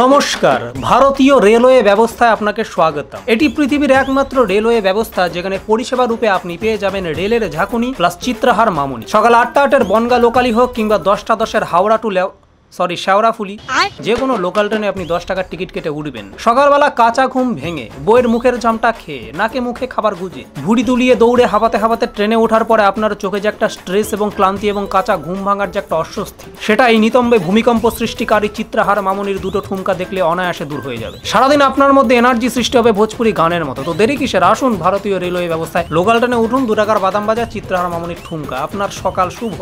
নমস্কার ভারতীয় রেলওয়ে ব্যবস্থায় আপনাকে স্বাগত এটি পৃথিবীর একমাত্র রেলওয়ে ব্যবস্থা যেখানে পরিষেবা রূপে আপনি পেয়ে যাবেন রেলের ঝাঁকুনি প্লাস চিত্রাহার মামুনি সকাল আটটা আটের বনগা লোকালি হোক কিংবা দশটা দশের হাওড়া টু সরি শ্যাওরাফুলি যে কোনো লোকাল ট্রেনে আপনি দশ টাকার টিকিট কেটে উঠবেন সকালবেলা কাঁচা ঘুম ভেঙে বইয়ের মুখের জামটা খেয়ে নাকে মুখে খাবার গুজে ভুড়ি তুলিয়ে দৌড়ে হাবাতে হাবাতে ট্রেনে ওঠার পরে আপনার চোখে যে একটা স্ট্রেস এবং ক্লান্তি এবং কাঁচা ঘুম ভাঙার যে একটা অস্বস্তি সেটা এই নিতম্বে ভূমিকম্প সৃষ্টিকারী চিত্রাহার মামনির দুটো ঠুমকা দেখলে অনায়াসে দূর হয়ে যাবে সারাদিন আপনার মধ্যে এনার্জি সৃষ্টি হবে ভোজপুরি গানের মতো তো দেরি কিসের আসুন ভারতীয় রেলওয়ে ব্যবস্থায় লোকাল ট্রেনে উঠুন দু টাকার বাদাম বাজার চিত্রাহার মামনির ঠুমকা আপনার সকাল শুভ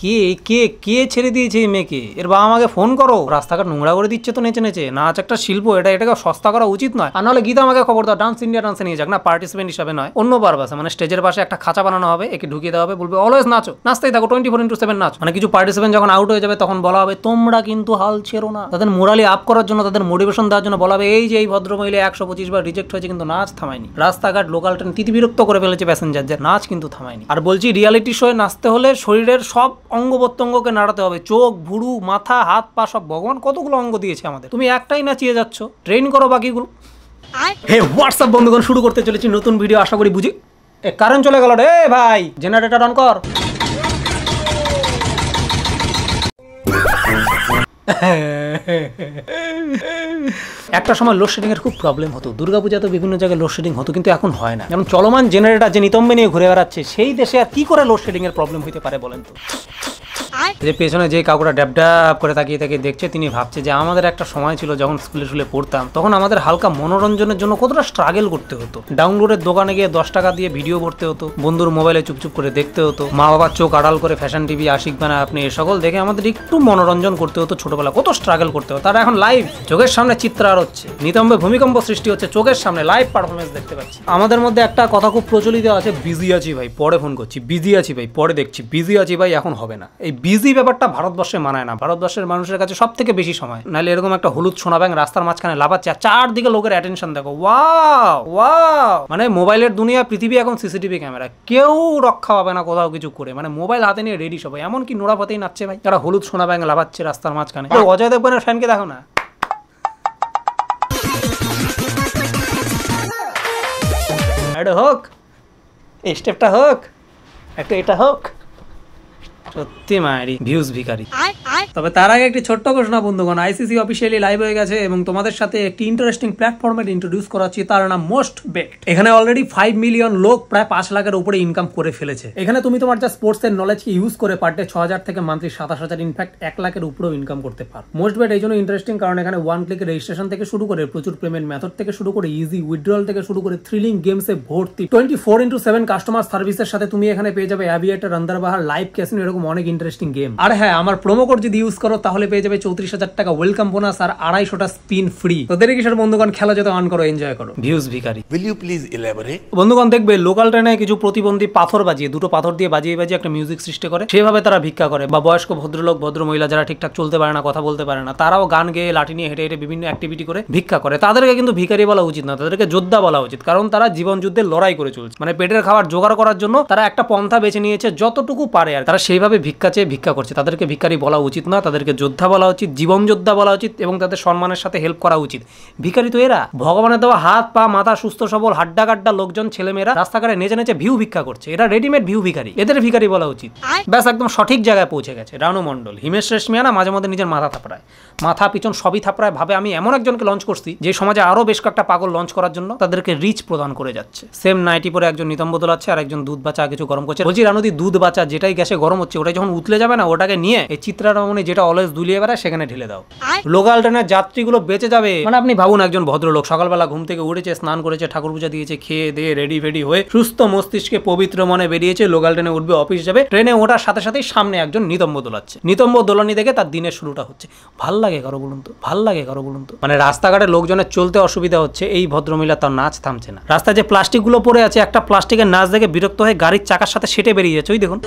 কে কে কে ছেড়ে দিয়েছে এই মেয়েকে এর বাবা আমাকে ফোন করো রাস্তাঘাট নোংরা করে দিচ্ছে তো নেচে নেচে নাচ একটা শিল্প এটা এটাকে সস্তা করা উচিত নয় আর নাহলে গীতা আমাকে খবর দাও ডান্স ইন্ডিয়া ডান্সে নিয়ে যাক না পার্টিসিপেন্ট হিসাবে নয় অন্য বার বাসে মানে স্টেজের পাশে একটা খাঁচা বানানো হবে একে ঢুকিয়ে দেওয়া হবে বলবে অলওয়েজ নাচো নাচতেই থাকো টোয়েন্টি ফোর ইন্টু সেভেন নাচ মানে কিছু পার্টিসিপেন্ট যখন আউট হয়ে যাবে তখন বলা হবে তোমরা কিন্তু হাল ছেড়ো না তাদের মোরালি আপ করার জন্য তাদের মোটিভেশন দেওয়ার জন্য বলা হবে এই যে এই ভদ্রমহিলা একশো পঁচিশ বার রিজেক্ট হয়েছে কিন্তু নাচ থামায়নি রাস্তাঘাট লোকাল ট্রেন তিথি বিরক্ত করে ফেলেছে প্যাসেঞ্জার যে নাচ কিন্তু থামায়নি আর বলছি রিয়ালিটি শোয়ে নাচতে হলে শরীরের সব সব অঙ্গ প্রত্যঙ্গকে নাড়াতে হবে চোখ ভুরু মাথা হাত পা সব ভগবান কতগুলো অঙ্গ দিয়েছে আমাদের তুমি একটাই নাচিয়ে যাচ্ছ ট্রেন করো বাকিগুলো হে হোয়াটসঅ্যাপ বন্ধুগণ শুরু করতে চলেছি নতুন ভিডিও আশা করি বুঝি কারেন্ট চলে গেল রে ভাই জেনারেটার অন কর একটা সময় লোডশেডিংয়ের এর খুব প্রবলেম হতো তো বিভিন্ন জায়গায় লোডশেডিং হতো কিন্তু এখন হয় না যেমন চলমান জেনারেটর যে নিতম্বে নিয়ে ঘুরে বেড়াচ্ছে সেই দেশে আর কি করে লোডশেডিংয়ের এর প্রবলেম হইতে পারে বলেন তো যে পেছনে যে কাকুরা ড্যাবড্যাব করে তাকিয়ে তাকিয়ে দেখছে তিনি ভাবছে যে আমাদের একটা সময় ছিল যখন স্কুলে স্কুলে পড়তাম তখন আমাদের হালকা মনোরঞ্জনের জন্য কতটা স্ট্রাগল করতে হতো ডাউনলোডের দোকানে গিয়ে দশ টাকা দিয়ে ভিডিও পড়তে হতো বন্ধুর মোবাইলে চুপচুপ করে দেখতে হতো মা বাবার চোখ আড়াল করে ফ্যাশন টিভি আশিক বানা আপনি এ সকল দেখে আমাদের একটু মনোরঞ্জন করতে হতো ছোটবেলা কত স্ট্রাগল করতে হতো তারা এখন লাইভ চোখের সামনে চিত্রা আর হচ্ছে নিতম্বে ভূমিকম্প সৃষ্টি হচ্ছে চোখের সামনে লাইভ পারফরমেন্স দেখতে পাচ্ছি আমাদের মধ্যে একটা কথা খুব প্রচলিত আছে বিজি আছি ভাই পরে ফোন করছি বিজি আছি ভাই পরে দেখছি বিজি আছি ভাই এখন হবে না এই ইজি ব্যাপারটা ভারতবর্ষে মানায় না ভারতবর্ষের মানুষের কাছে সব থেকে বেশি সময় নাহলে এরকম একটা হলুদ সোনা ব্যাং রাস্তার মাঝখানে লাভাচ্ছে আর চারদিকে লোকের অ্যাটেনশন দেখো ওয়াও মানে মোবাইলের দুনিয়া পৃথিবী এখন সিসিটিভি ক্যামেরা কেউ রক্ষা পাবে না কোথাও কিছু করে মানে মোবাইল হাতে নিয়ে রেডি সবাই এমনকি নোড়া পথেই নাচছে ভাই তারা হলুদ সোনা ব্যাং লাভাচ্ছে রাস্তার মাঝখানে অজয় দেবগনের ফ্যানকে দেখো না হোক এই স্টেপটা হোক একটা এটা হোক সত্যি মায়েরি ভিউজ ভিকারি তবে তার আগে একটি ছোট্ট ঘোষণা বন্ধুগণ আইসিসি অফিসিয়ালি লাইভ হয়ে গেছে এবং তোমাদের সাথে একটি ইন্টারেস্টিং প্ল্যাটফর্মে ইন্ট্রোডিউস করাচ্ছি তার নাম মোস্ট বেক্ট এখানে অলরেডি ফাইভ মিলিয়ন লোক প্রায় পাঁচ লাখের উপরে ইনকাম করে ফেলেছে এখানে তুমি তোমার যা স্পোর্টস এর নলেজকে ইউজ করে পার ডে ছ হাজার থেকে মান্থলি সাতাশ হাজার ইনফ্যাক্ট এক লাখের উপরেও ইনকাম করতে পার মোস্ট বেট এই জন্য ইন্টারেস্টিং কারণ এখানে ওয়ান ক্লিক রেজিস্ট্রেশন থেকে শুরু করে প্রচুর পেমেন্ট মেথড থেকে শুরু করে ইজি উইথড্রল থেকে শুরু করে থ্রিলিং গেমস এ ভর্তি twenty four into seven customer সার্ভিসের সাথে তুমি এখানে পেয়ে যাবে অ্যাভিয়েটার আন্দারবাহার লাইভ ক্যাসিনো এরকম অনেক ইন্টারেস্টিং গেম আর হ্যাঁ আমার প্রোমো কোড যদি ইউজ করো তাহলে পেয়ে যাবে চৌত্রিশ হাজার টাকা ওয়েলকাম বোনাস আর আড়াইশোটা স্পিন ফ্রি তো দেরি কিশোর বন্ধুগণ খেলা যত অন করো এনজয় করো ভিউজ ভিকারি উইল ইউ প্লিজ ইলাবোরেট বন্ধুগণ দেখবে লোকাল ট্রেনে কিছু প্রতিবন্ধী পাথর বাজিয়ে দুটো পাথর দিয়ে বাজিয়ে বাজিয়ে একটা মিউজিক সৃষ্টি করে সেভাবে তারা ভিক্ষা করে বা বয়স্ক ভদ্রলোক ভদ্র মহিলা যারা ঠিকঠাক চলতে পারে না কথা বলতে পারে না তারাও গান গেয়ে লাঠি নিয়ে হেঁটে হেঁটে বিভিন্ন অ্যাক্টিভিটি করে ভিক্ষা করে তাদেরকে কিন্তু ভিকারি বলা উচিত না তাদেরকে যোদ্ধা বলা উচিত কারণ তারা জীবন যুদ্ধে লড়াই করে চলছে মানে পেটের খাবার জোগাড় করার জন্য তারা একটা পন্থা বেছে নিয়েছে যতটুকু পারে আর তারা সেইভাবে যেভাবে ভিক্ষা চেয়ে ভিক্ষা করছে তাদেরকে ভিক্ষারি বলা উচিত না তাদেরকে যোদ্ধা বলা উচিত জীবন যোদ্ধা বলা উচিত এবং তাদের সম্মানের সাথে হেল্প করা উচিত ভিকারি তো এরা ভগবানের দেওয়া হাত পা মাথা সুস্থ সবল হাড্ডা গাড্ডা লোকজন ছেলেমেয়েরা রাস্তাঘাটে নেচে নেচে ভিউ ভিক্ষা করছে এটা রেডিমেড ভিউ ভিকারি এদের ভিকারি বলা উচিত ব্যাস একদম সঠিক জায়গায় পৌঁছে গেছে রানু মন্ডল হিমেশ রেশমিয়া না মাঝে মধ্যে নিজের মাথা থাপড়ায় মাথা পিছন সবই থাপড়ায় ভাবে আমি এমন একজনকে লঞ্চ করছি যে সমাজে আরও বেশ কয়েকটা পাগল লঞ্চ করার জন্য তাদেরকে রিচ প্রদান করে যাচ্ছে সেম নাইটি পরে একজন নিতম্ব দোলাচ্ছে আর একজন দুধ বাচ্চা কিছু গরম করছে বলছি রানুদি দুধ বাচা যেটাই গ্যাসে গরম হচ্ছে হচ্ছে ওটা যখন উতলে যাবে না ওটাকে নিয়ে এই চিত্রারমণে যেটা অলস দুলিয়ে বেড়ায় সেখানে ঢেলে দাও লোকাল ট্রেনের যাত্রীগুলো বেঁচে যাবে মানে আপনি ভাবুন একজন ভদ্রলোক সকালবেলা ঘুম থেকে উঠেছে স্নান করেছে ঠাকুর পূজা দিয়েছে খেয়ে দিয়ে রেডি ফেডি হয়ে সুস্থ মস্তিষ্কে পবিত্র মনে বেরিয়েছে লোকাল ট্রেনে উঠবে অফিস যাবে ট্রেনে ওঠার সাথে সাথেই সামনে একজন নিতম্ব দোলাচ্ছে নিতম্ব দোলানি দেখে তার দিনের শুরুটা হচ্ছে ভাল লাগে কারো বলুন তো ভাল লাগে কারো বলুন তো মানে রাস্তাঘাটে লোকজনের চলতে অসুবিধা হচ্ছে এই ভদ্রমহিলা তার নাচ থামছে না রাস্তায় যে প্লাস্টিকগুলো পড়ে আছে একটা প্লাস্টিকের নাচ দেখে বিরক্ত হয়ে গাড়ির চাকার সাথে সেটে বেরিয়ে যাচ্ছে ওই দেখুন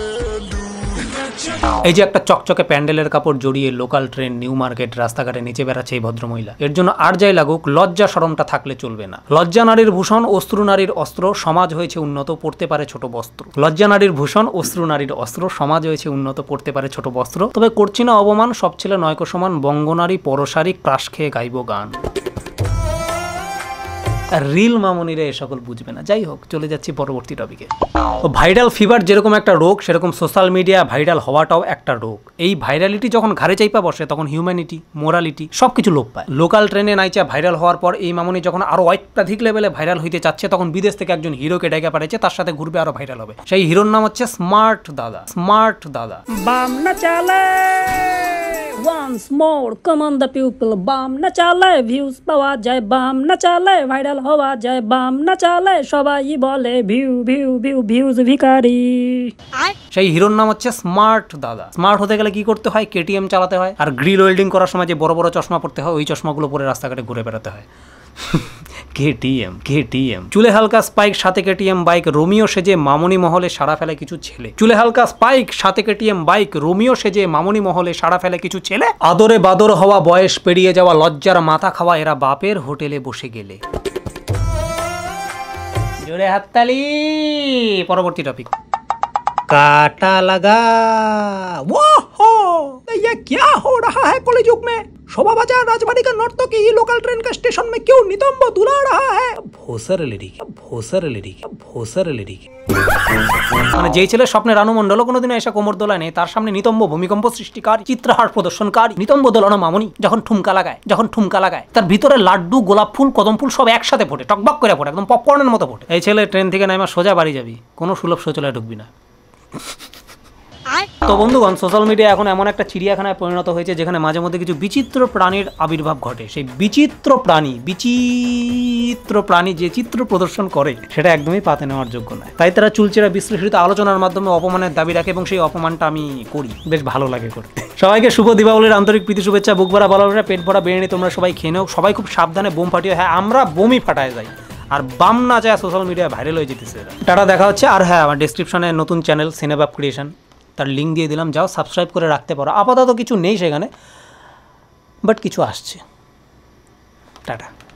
এই যে একটা চকচকে প্যান্ডেলের কাপড় জড়িয়ে লোকাল ট্রেন নিউ মার্কেট রাস্তাঘাটে নিচে বেড়াচ্ছে এই ভদ্রমহিলা এর জন্য আর যাই লাগুক লজ্জা সরমটা থাকলে চলবে না লজ্জা নারীর ভূষণ অস্ত্র নারীর অস্ত্র সমাজ হয়েছে উন্নত পড়তে পারে ছোট বস্ত্র লজ্জা নারীর ভূষণ অস্ত্র নারীর অস্ত্র সমাজ হয়েছে উন্নত পড়তে পারে ছোট বস্ত্র তবে করছি না অবমান সব ছেলে নয়কো সমান বঙ্গনারী পরশারী ক্রাশ খেয়ে গাইব গান আর রিল মামনিরা এ সকল বুঝবে না যাই হোক চলে যাচ্ছি পরবর্তী টপিকে ভাইরাল ফিভার যেরকম একটা রোগ সেরকম সোশ্যাল মিডিয়া ভাইরাল হওয়াটাও একটা রোগ এই ভাইরালিটি যখন ঘাড়ে চাইপা বসে তখন হিউম্যানিটি মোরালিটি সব কিছু লোপ পায় লোকাল ট্রেনে নাইচা ভাইরাল হওয়ার পর এই মামনি যখন আরও অত্যাধিক লেভেলে ভাইরাল হইতে চাচ্ছে তখন বিদেশ থেকে একজন হিরোকে ডেকে পাঠিয়েছে তার সাথে ঘুরবে আরও ভাইরাল হবে সেই হিরোর নাম হচ্ছে স্মার্ট দাদা স্মার্ট দাদা বামনা চালা once more come on the people বাম না চালে ভিউজ পাওয়া যায় বাম না চালে ভাইরাল হওয়া যায় বাম না চালে সবাই বলে ভিউ ভিউ ভিউ ভিউজ ভিকারি সেই হিরোর নাম হচ্ছে স্মার্ট দাদা স্মার্ট হতে গেলে কি করতে হয় কেটিএম চালাতে হয় আর গ্রিল ওয়েল্ডিং করার সময় যে বড় বড় চশমা পড়তে হয় ওই চশমাগুলো পরে রাস্তাঘাটে ঘুরে বেড়াতে হয় কেটিএম কেটিএম চুলে হালকা স্পাইক সাথে কেটিএম বাইক রোমিও সেজে মামনি মহলে সারা ফেলে কিছু ছেলে চুলে হালকা স্পাইক সাথে কেটিএম বাইক রোমিও সেজে মামনি মহলে সারা ফেলে কিছু ছেলে আদরে বাদর হওয়া বয়স পেরিয়ে যাওয়া লজ্জার মাথা খাওয়া এরা বাপের হোটেলে বসে গেলে জোরে হাততালি পরবর্তী টপিক কাটা লাগা ये क्या हो रहा है कॉलेज युग में शोभा बाजार राजवाड़ी का नर्तकी ही लोकल ट्रेन का स्टेशन में क्यों नितंब दुला रहा है ভোসার লেডি ভোসার লেডি ভোসার লেডি মানে যেই ছেলে রানু আনুমণ্ডল কোনোদিন এসে কোমর দোলায় নেই তার সামনে নিতম্ব ভূমিকম্প সৃষ্টিকার চিত্রহার প্রদর্শনকার নিতম্ব দোলানো মামনি যখন ঠুমকা লাগায় যখন ঠুমকা লাগায় তার ভিতরে লাড্ডু গোলাপ ফুল কদম ফুল সব একসাথে ফোটে টকবক করে ফোটে একদম পপকর্নের মতো ফোটে এই ছেলে ট্রেন থেকে নেমে সোজা বাড়ি যাবি কোনো সুলভ শৌচালয় ঢুকবি না তো বন্ধুগণ সোশ্যাল মিডিয়া এখন এমন একটা চিড়িয়াখানায় পরিণত হয়েছে যেখানে মাঝে মধ্যে কিছু বিচিত্র প্রাণীর আবির্ভাব ঘটে সেই বিচিত্র প্রাণী বিচিত্র প্রাণী যে চিত্র প্রদর্শন করে সেটা একদমই পাতে নেওয়ার যোগ্য নয় তাই তারা চুলচেরা বিশ্লেষিত আলোচনার মাধ্যমে অপমানের দাবি রাখে এবং সেই অপমানটা আমি করি বেশ ভালো লাগে করতে সবাইকে শুভ দীপাবলির আন্তরিক প্রীতি শুভেচ্ছা বুক ভরা ভালোবাসা পেট ভরা বেড়ে তোমরা সবাই খেয়ে নেও সবাই খুব সাবধানে বোম ফাটিয়ে হ্যাঁ আমরা বোমই ফাটায় যাই আর বাম না চায় সোশ্যাল মিডিয়ায় ভাইরাল হয়ে যেতেছে টাটা দেখা হচ্ছে আর হ্যাঁ আমার ডিসক্রিপশনে নতুন চ্যানেল সিনেবাপ ক্রিয়েশন તર લિંક દે દલામ જાઓ સબસ્ક્રાઇબ કરે રાખતે પરો આપાદા તો કીચુ નહી છે ગાને બટ કીચુ આસચે ટાટા